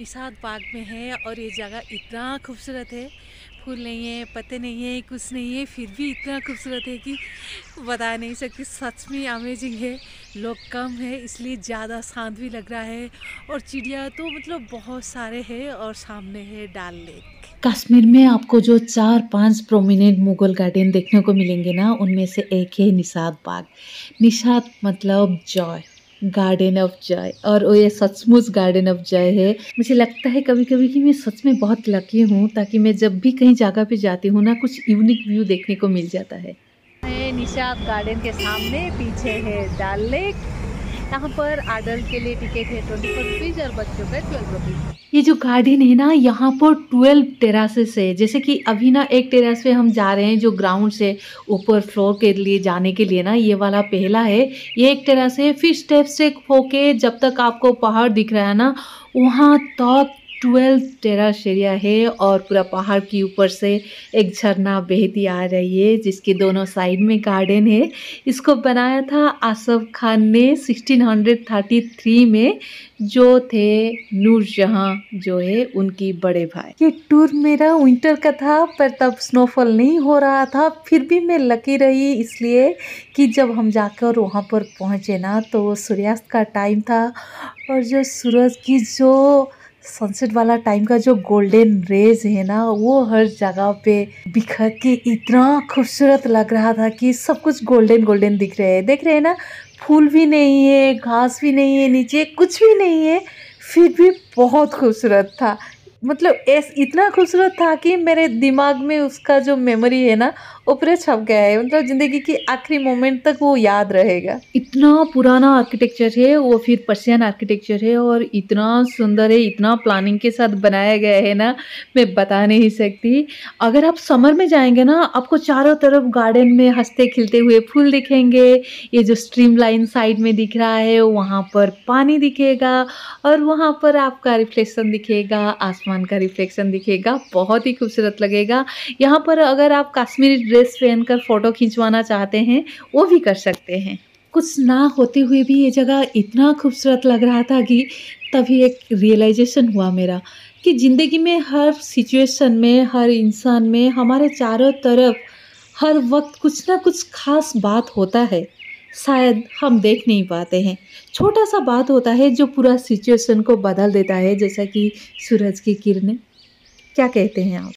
Nishad park में है और ये जगह इतना खूबसूरत है फूल नहीं है पत्ते नहीं है कुछ नहीं है फिर भी इतना खूबसूरत है कि बता नहीं सकती सच में अमेजिंग है लोग कम है इसलिए ज़्यादा शांत भी लग रहा है और चिड़िया तो मतलब बहुत सारे हैं और सामने है डाल लेक कश्मीर में आपको जो चार पांच प्रोमिनेंट मुगल गार्डन देखने को मिलेंगे ना उनमें से एक है निषाद बाग निषाद मतलब जॉय गार्डन ऑफ जॉय और वो ये सचमुच गार्डन ऑफ जॉय है मुझे लगता है कभी कभी कि मैं सच में बहुत लकी हूँ ताकि मैं जब भी कहीं जगह पे जाती हूँ ना कुछ यूनिक व्यू देखने को मिल जाता है मैं निशा गार्डन के सामने पीछे है डाल लेक यहाँ पर आडल्ट के लिए टिकट है ट्वेंटी फोर रुपीज़ और बच्चों का ट्वेल्व रुपीज़ ये जो गार्डन है ना यहाँ पर ट्वेल्व टेरासेस है जैसे कि अभी ना एक टेरास पे हम जा रहे हैं जो ग्राउंड से ऊपर फ्लोर के लिए जाने के लिए ना ये वाला पहला है ये एक टेरास है फिर स्टेप से होके जब तक आपको पहाड़ दिख रहा है ना वहाँ तक ट्वेल्थ टेरा एरिया है और पूरा पहाड़ के ऊपर से एक झरना बहती आ रही है जिसके दोनों साइड में गार्डन है इसको बनाया था आसफ खान ने 1633 में जो थे नूरजहाँ जो है उनकी बड़े भाई ये टूर मेरा विंटर का था पर तब स्नोफॉल नहीं हो रहा था फिर भी मैं लकी रही इसलिए कि जब हम जाकर वहाँ पर पहुँचे ना तो सूर्यास्त का टाइम था और जो सूरज की जो सनसेट वाला टाइम का जो गोल्डन रेज है ना वो हर जगह पे बिखर के इतना खूबसूरत लग रहा था कि सब कुछ गोल्डन गोल्डन दिख रहे हैं देख रहे हैं ना फूल भी नहीं है घास भी नहीं है नीचे कुछ भी नहीं है फिर भी बहुत खूबसूरत था मतलब एस इतना खूबसूरत था कि मेरे दिमाग में उसका जो मेमोरी है ना ऊपरे छप गया है मतलब ज़िंदगी की आखिरी मोमेंट तक वो याद रहेगा इतना पुराना आर्किटेक्चर है वो फिर पर्सियन आर्किटेक्चर है और इतना सुंदर है इतना प्लानिंग के साथ बनाया गया है ना मैं बता नहीं सकती अगर आप समर में जाएंगे ना आपको चारों तरफ गार्डन में हंसते खिलते हुए फूल दिखेंगे ये जो स्ट्रीम लाइन साइड में दिख रहा है वहाँ पर पानी दिखेगा और वहाँ पर आपका रिफ्लेक्शन दिखेगा आसमान का रिफ्लेक्शन दिखेगा बहुत ही खूबसूरत लगेगा यहाँ पर अगर आप काश्मीरी ड्रेस पहनकर फ़ोटो खिंचवाना चाहते हैं वो भी कर सकते हैं कुछ ना होते हुए भी ये जगह इतना खूबसूरत लग रहा था कि तभी एक रियलाइजेशन हुआ मेरा कि ज़िंदगी में हर सिचुएशन में हर इंसान में हमारे चारों तरफ हर वक्त कुछ ना कुछ खास बात होता है शायद हम देख नहीं पाते हैं छोटा सा बात होता है जो पूरा सिचुएशन को बदल देता है जैसा कि सूरज की किरणें क्या कहते हैं आप